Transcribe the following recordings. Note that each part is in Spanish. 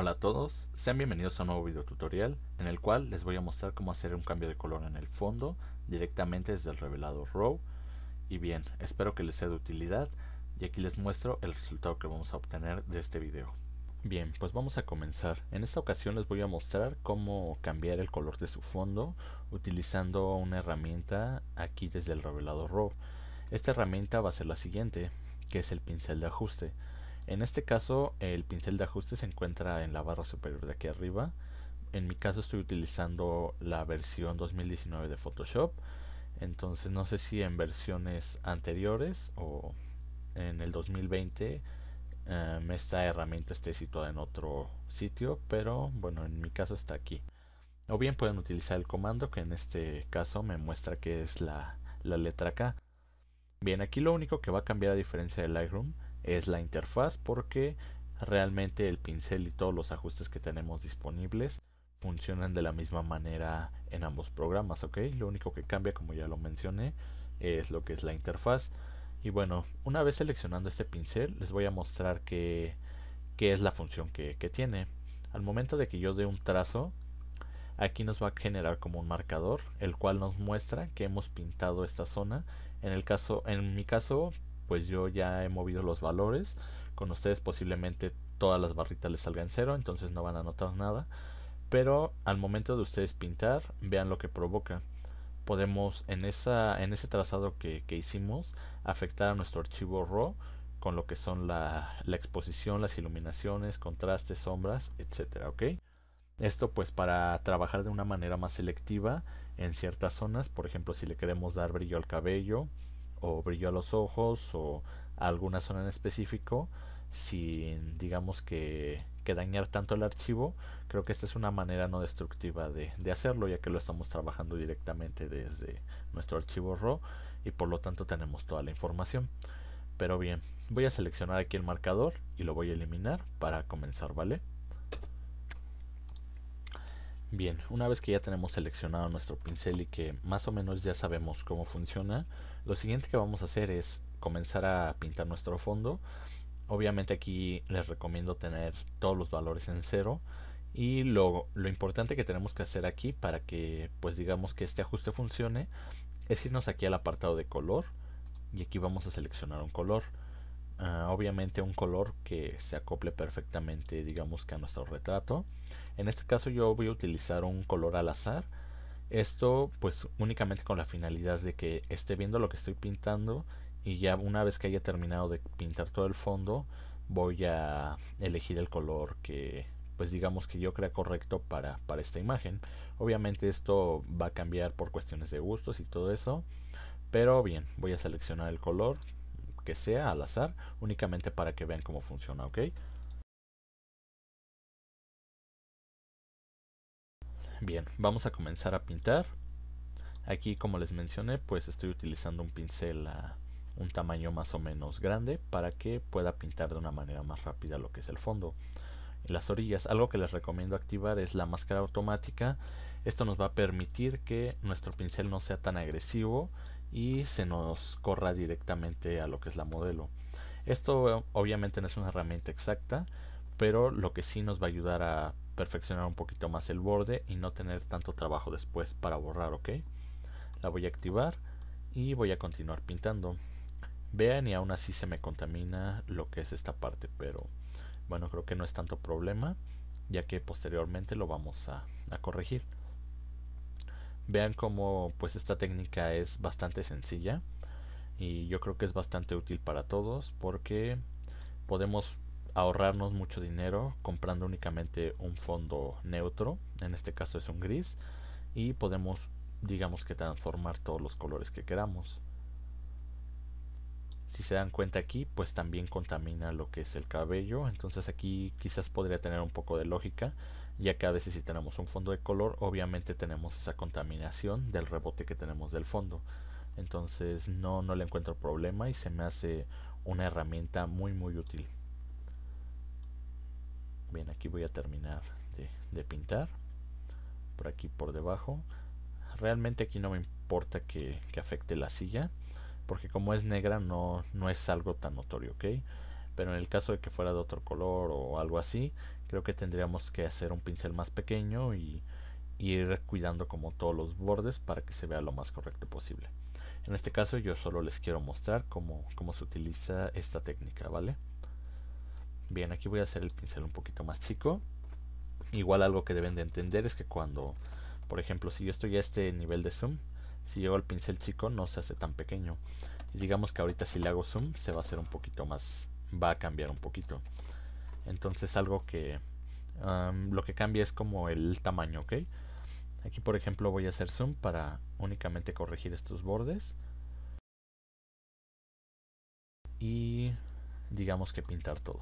Hola a todos, sean bienvenidos a un nuevo video tutorial en el cual les voy a mostrar cómo hacer un cambio de color en el fondo directamente desde el revelado RAW y bien, espero que les sea de utilidad y aquí les muestro el resultado que vamos a obtener de este video. Bien, pues vamos a comenzar. En esta ocasión les voy a mostrar cómo cambiar el color de su fondo utilizando una herramienta aquí desde el revelado RAW. Esta herramienta va a ser la siguiente, que es el pincel de ajuste. En este caso el pincel de ajuste se encuentra en la barra superior de aquí arriba. En mi caso estoy utilizando la versión 2019 de Photoshop. Entonces no sé si en versiones anteriores o en el 2020 em, esta herramienta esté situada en otro sitio, pero bueno, en mi caso está aquí. O bien pueden utilizar el comando que en este caso me muestra que es la, la letra K. Bien, aquí lo único que va a cambiar a diferencia de Lightroom es la interfaz porque realmente el pincel y todos los ajustes que tenemos disponibles funcionan de la misma manera en ambos programas, ¿ok? Lo único que cambia, como ya lo mencioné, es lo que es la interfaz. Y bueno, una vez seleccionando este pincel, les voy a mostrar qué, qué es la función que, que tiene. Al momento de que yo dé un trazo, aquí nos va a generar como un marcador, el cual nos muestra que hemos pintado esta zona. En, el caso, en mi caso, pues yo ya he movido los valores. Con ustedes posiblemente todas las barritas les salgan cero, entonces no van a notar nada. Pero al momento de ustedes pintar, vean lo que provoca. Podemos en, esa, en ese trazado que, hicimos afectar a nuestro archivo RAW con lo que son la, exposición, las iluminaciones, contrastes, sombras, etcétera, ¿ok? Esto pues para trabajar de una manera más selectiva en ciertas zonas, por ejemplo si le queremos dar brillo al cabello, o brillo a los ojos o alguna zona en específico sin digamos que, dañar tanto el archivo creo que esta es una manera no destructiva de, de, hacerlo ya que lo estamos trabajando directamente desde nuestro archivo RAW y por lo tanto tenemos toda la información pero bien voy a seleccionar aquí el marcador y lo voy a eliminar para comenzar vale Bien, una vez que ya tenemos seleccionado nuestro pincel y que más o menos ya sabemos cómo funciona, lo siguiente que vamos a hacer es comenzar a pintar nuestro fondo. Obviamente aquí les recomiendo tener todos los valores en cero y lo, lo importante que tenemos que hacer aquí para que pues digamos que este ajuste funcione es irnos aquí al apartado de color y aquí vamos a seleccionar un color. Ah, obviamente un color que se acople perfectamente digamos que a nuestro retrato en este caso yo voy a utilizar un color al azar esto pues únicamente con la finalidad de que esté viendo lo que estoy pintando y ya una vez que haya terminado de pintar todo el fondo voy a elegir el color que pues digamos que yo crea correcto para, para esta imagen. Obviamente esto va a cambiar por cuestiones de gustos y todo eso. Pero bien, voy a seleccionar el color, sea al azar, únicamente para que vean cómo funciona, ¿ok? Bien, vamos a comenzar a pintar. Aquí, como les mencioné, pues estoy utilizando un pincel a un tamaño más o menos grande para que pueda pintar de una manera más rápida lo que es el fondo las orillas. Algo que les recomiendo activar es la máscara automática. Esto nos va a permitir que nuestro pincel no sea tan agresivo y se nos corra directamente a lo que es la modelo. Esto obviamente no es una herramienta exacta, pero lo que sí nos va a ayudar a perfeccionar un poquito más el borde y no tener tanto trabajo después para borrar, ¿ok? La voy a activar y voy a continuar pintando. Vean y aún así se me contamina lo que es esta parte, pero bueno, creo que no es tanto problema, ya que posteriormente lo vamos a, a corregir vean cómo pues esta técnica es bastante sencilla y yo creo que es bastante útil para todos porque podemos ahorrarnos mucho dinero comprando únicamente un fondo neutro, en este caso es un gris, y podemos digamos que transformar todos los colores que queramos. Si se dan cuenta aquí, pues también contamina lo que es el cabello, entonces aquí quizás podría tener un poco de lógica y acá a si tenemos un fondo de color obviamente tenemos esa contaminación del rebote que tenemos del fondo entonces no, no le encuentro problema y se me hace una herramienta muy muy útil bien aquí voy a terminar de, pintar por aquí por debajo realmente aquí no me importa que, afecte la silla porque como es negra no, no es algo tan notorio ok pero en el caso de que fuera de otro color o algo así creo que tendríamos que hacer un pincel más pequeño y ir cuidando como todos los bordes para que se vea lo más correcto posible. En este caso yo solo les quiero mostrar cómo, se utiliza esta técnica, ¿vale? Bien, aquí voy a hacer el pincel un poquito más chico. Igual algo que deben de entender es que cuando, por ejemplo, si yo estoy a este nivel de zoom, si llego al pincel chico no se hace tan pequeño. Y digamos que ahorita si le hago zoom se va a hacer un poquito más, va a cambiar un poquito. Entonces algo que lo que cambia es como el tamaño, ¿ok? Aquí por ejemplo voy a hacer zoom para únicamente corregir estos bordes. Y digamos que pintar todo.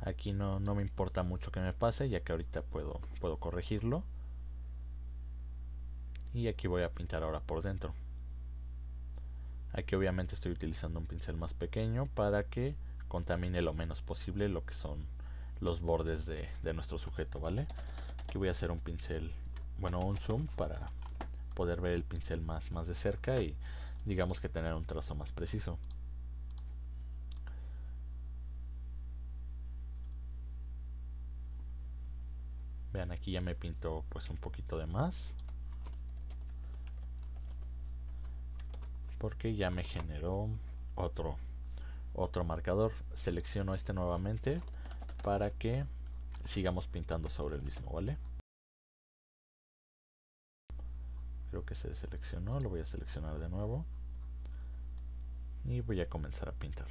Aquí no, no me importa mucho que me pase ya que ahorita puedo, puedo corregirlo. Y aquí voy a pintar ahora por dentro. Aquí obviamente estoy utilizando un pincel más pequeño para que contamine lo menos posible lo que son los bordes de, nuestro sujeto, ¿vale? Aquí voy a hacer un pincel, bueno, un zoom para poder ver el pincel más, más de cerca y digamos que tener un trazo más preciso. Vean, aquí ya me pinto pues un poquito de más. Porque ya me generó otro otro marcador. Selecciono este nuevamente para que sigamos pintando sobre el mismo, ¿vale? Creo que se seleccionó, lo voy a seleccionar de nuevo. Y voy a comenzar a pintar.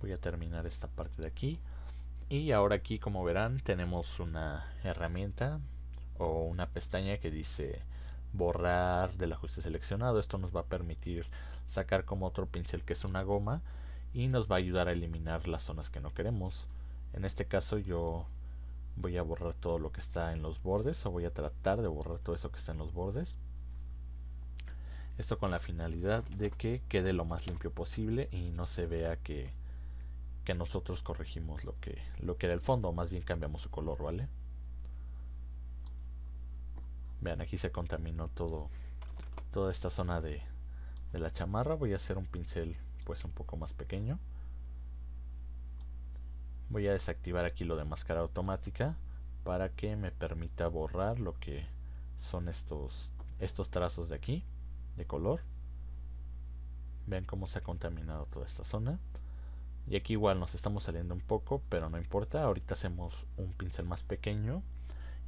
Voy a terminar esta parte de aquí. Y ahora aquí, como verán, tenemos una herramienta o una pestaña que dice borrar del ajuste seleccionado. Esto nos va a permitir sacar como otro pincel que es una goma y nos va a ayudar a eliminar las zonas que no queremos. En este caso yo voy a borrar todo lo que está en los bordes o voy a tratar de borrar todo eso que está en los bordes. Esto con la finalidad de que quede lo más limpio posible y no se vea que, que nosotros corregimos lo que, lo que era el fondo, o más bien cambiamos su color, ¿vale? Vean, aquí se contaminó todo, toda esta zona de, la chamarra. Voy a hacer un pincel pues un poco más pequeño. Voy a desactivar aquí lo de máscara automática para que me permita borrar lo que son estos, estos trazos de aquí, de color. Vean cómo se ha contaminado toda esta zona. Y aquí igual nos estamos saliendo un poco, pero no importa. Ahorita hacemos un pincel más pequeño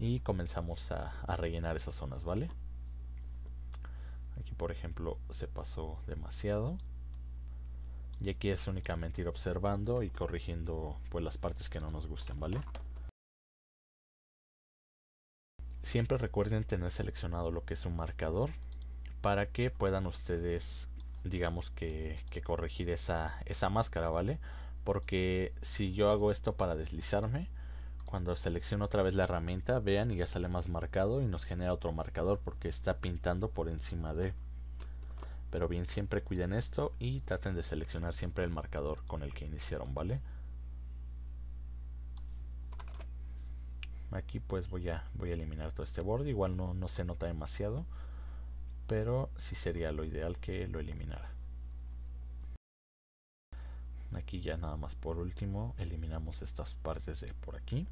y comenzamos a, rellenar esas zonas, ¿vale? Aquí, por ejemplo, se pasó demasiado. Y aquí es únicamente ir observando y corrigiendo pues las partes que no nos gusten, ¿vale? Siempre recuerden tener seleccionado lo que es un marcador para que puedan ustedes, digamos que, corregir esa máscara, ¿vale? Porque si yo hago esto para deslizarme, cuando selecciono otra vez la herramienta, vean y ya sale más marcado y nos genera otro marcador porque está pintando por encima de. Pero bien, siempre cuiden esto y traten de seleccionar siempre el marcador con el que iniciaron, ¿vale? Aquí pues voy a, voy a eliminar todo este borde, igual no, no se nota demasiado, pero sí sería lo ideal que lo eliminara aquí ya nada más por último eliminamos estas partes de por aquí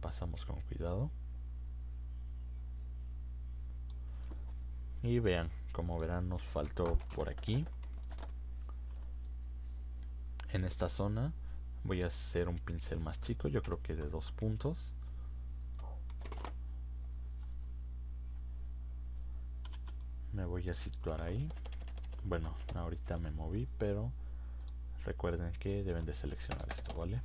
pasamos con cuidado y vean como verán nos faltó por aquí en esta zona voy a hacer un pincel más chico yo creo que de dos puntos me voy a situar ahí bueno ahorita me moví pero recuerden que deben de seleccionar esto vale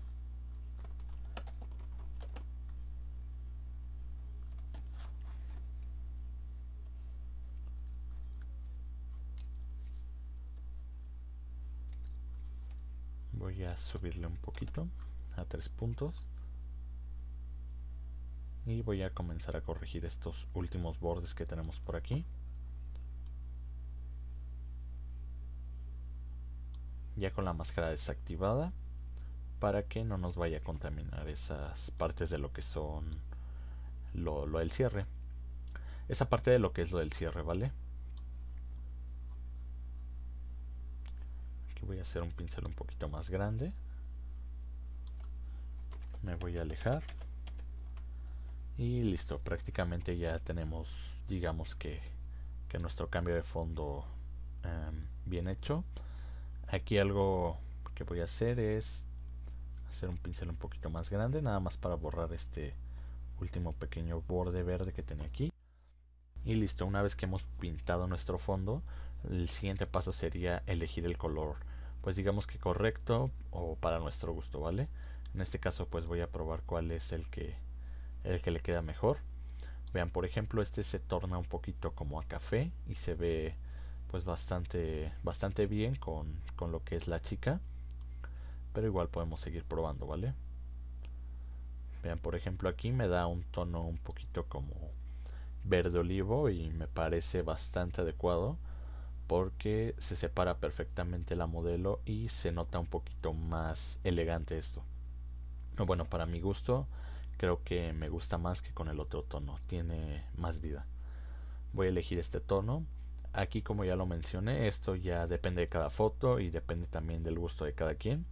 voy a subirle un poquito a tres puntos y voy a comenzar a corregir estos últimos bordes que tenemos por aquí ya con la máscara desactivada para que no nos vaya a contaminar esas partes de lo que son lo, del cierre esa parte de lo que es lo del cierre vale aquí voy a hacer un pincel un poquito más grande me voy a alejar y listo prácticamente ya tenemos digamos que, que nuestro cambio de fondo em, bien hecho aquí algo que voy a hacer es hacer un pincel un poquito más grande nada más para borrar este último pequeño borde verde que tenía aquí y listo una vez que hemos pintado nuestro fondo el siguiente paso sería elegir el color pues digamos que correcto o para nuestro gusto vale en este caso pues voy a probar cuál es el que el que le queda mejor vean por ejemplo este se torna un poquito como a café y se ve pues bastante, bastante bien con, con lo que es la chica. Pero igual podemos seguir probando, ¿vale? Vean, por ejemplo, aquí me da un tono un poquito como verde olivo y me parece bastante adecuado porque se separa perfectamente la modelo y se nota un poquito más elegante esto. Bueno, para mi gusto creo que me gusta más que con el otro tono, tiene más vida. Voy a elegir este tono Aquí como ya lo mencioné, esto ya depende de cada foto y depende también del gusto de cada quien.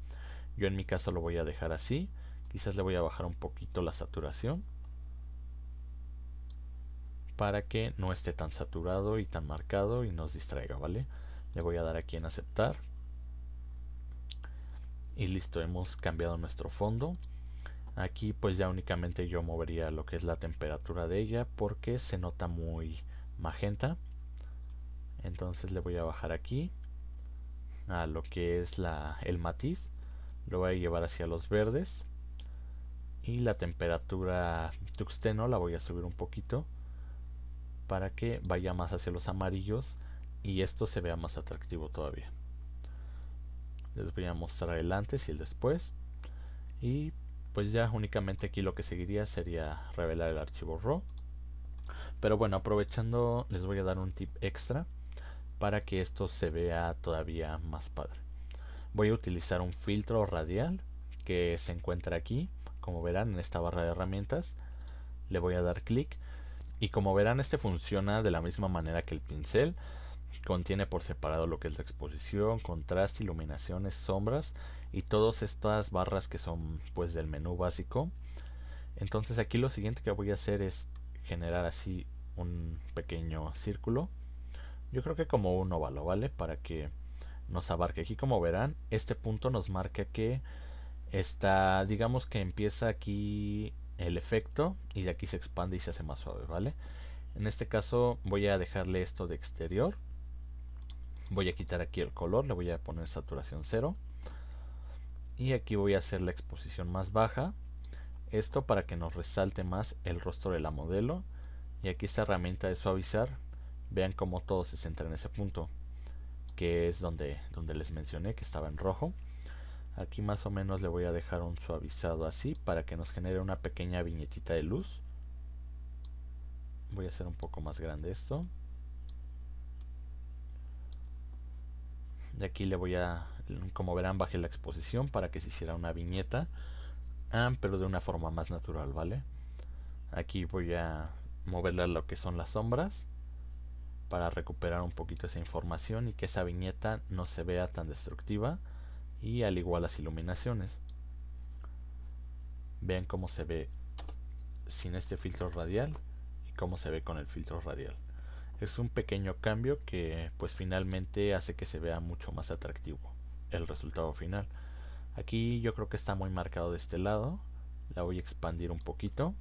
Yo en mi caso lo voy a dejar así. Quizás le voy a bajar un poquito la saturación para que no esté tan saturado y tan marcado y nos distraiga, ¿vale? Le voy a dar aquí en aceptar. Y listo, hemos cambiado nuestro fondo. Aquí pues ya únicamente yo movería lo que es la temperatura de ella porque se nota muy magenta entonces le voy a bajar aquí a lo que es el matiz lo voy a llevar hacia los verdes y la temperatura tuxteno la voy a subir un poquito para que vaya más hacia los amarillos y esto se vea más atractivo todavía les voy a mostrar el antes y el después y pues ya únicamente aquí lo que seguiría sería revelar el archivo RAW pero bueno aprovechando les voy a dar un tip extra para que esto se vea todavía más padre. Voy a utilizar un filtro radial que se encuentra aquí, como verán en esta barra de herramientas. Le voy a dar clic y como verán este funciona de la misma manera que el pincel. Contiene por separado lo que es la exposición, contraste, iluminaciones, sombras y todas estas barras que son pues del menú básico. Entonces aquí lo siguiente que voy a hacer es generar así un pequeño círculo yo creo que como un óvalo, ¿vale? Para que nos abarque. Aquí como verán, este punto nos marca que está, digamos que empieza aquí el efecto y de aquí se expande y se hace más suave, ¿vale? En este caso voy a dejarle esto de exterior. Voy a quitar aquí el color, le voy a poner saturación cero Y aquí voy a hacer la exposición más baja. Esto para que nos resalte más el rostro de la modelo. Y aquí esta herramienta de suavizar Vean cómo todo se centra en ese punto, que es donde, donde les mencioné que estaba en rojo. Aquí más o menos le voy a dejar un suavizado así para que nos genere una pequeña viñetita de luz. Voy a hacer un poco más grande esto. De aquí le voy a, como verán, baje la exposición para que se hiciera una viñeta, ah, pero de una forma más natural, ¿vale? Aquí voy a moverle lo que son las sombras para recuperar un poquito esa información y que esa viñeta no se vea tan destructiva y al igual las iluminaciones. Vean cómo se ve sin este filtro radial y cómo se ve con el filtro radial. Es un pequeño cambio que pues finalmente hace que se vea mucho más atractivo el resultado final. Aquí yo creo que está muy marcado de este lado. La voy a expandir un poquito.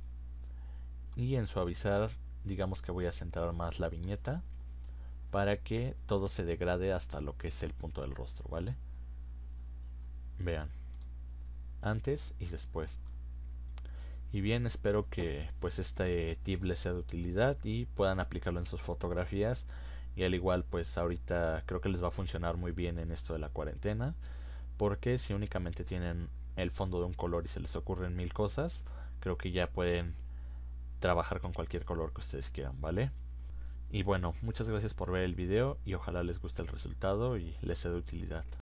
Y en suavizar digamos que voy a centrar más la viñeta para que todo se degrade hasta lo que es el punto del rostro, ¿vale? Vean, antes y después. Y bien, espero que pues este tip les sea de utilidad y puedan aplicarlo en sus fotografías. Y al igual, pues ahorita creo que les va a funcionar muy bien en esto de la cuarentena. Porque si únicamente tienen el fondo de un color y se les ocurren mil cosas, creo que ya pueden trabajar con cualquier color que ustedes quieran, ¿vale? Y bueno, muchas gracias por ver el video y ojalá les guste el resultado y les sea de utilidad.